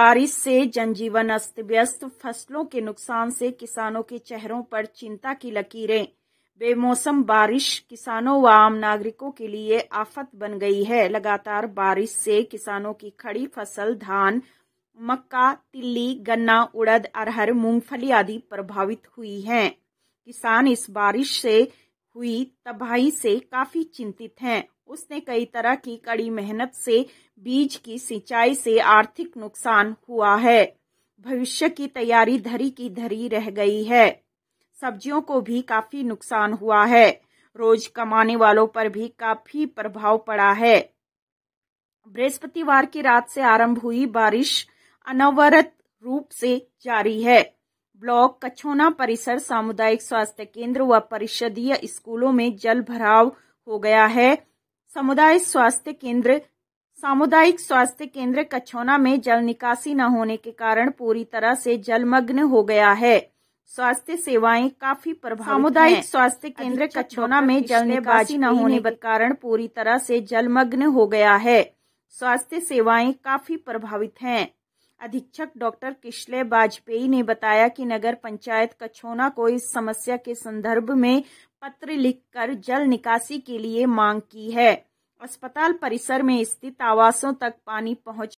बारिश से जनजीवन अस्त व्यस्त फसलों के नुकसान से किसानों के चेहरों पर चिंता की लकीरें बेमौसम बारिश किसानों व आम नागरिकों के लिए आफत बन गई है लगातार बारिश से किसानों की खड़ी फसल धान मक्का तिल्ली गन्ना उड़द अरहर मूंगफली आदि प्रभावित हुई हैं। किसान इस बारिश से हुई तबाही से काफी चिंतित हैं उसने कई तरह की कड़ी मेहनत से बीज की सिंचाई से आर्थिक नुकसान हुआ है भविष्य की तैयारी धरी की धरी रह गई है सब्जियों को भी काफी नुकसान हुआ है रोज कमाने वालों पर भी काफी प्रभाव पड़ा है बृहस्पतिवार की रात से आरंभ हुई बारिश अनवरत रूप से जारी है ब्लॉक कछोना परिसर सामुदायिक स्वास्थ्य केंद्र व परिषदीय स्कूलों में जल भराव हो गया है समुदाय स्वास्थ्य केंद्र सामुदायिक स्वास्थ्य केंद्र कछौना में जल निकासी न होने के कारण पूरी तरह से जलमग्न हो गया है स्वास्थ्य सेवाएं काफी प्रभावित सामुदायिक स्वास्थ्य केंद्र कछौना में जल निकासी न होने के कारण पूरी तरह से जलमग्न हो गया है स्वास्थ्य सेवाएं काफी प्रभावित हैं अधीक्षक डॉक्टर किशले वाजपेयी ने बताया कि नगर पंचायत कछोना को इस समस्या के संदर्भ में पत्र लिखकर जल निकासी के लिए मांग की है अस्पताल परिसर में स्थित आवासों तक पानी पहुंच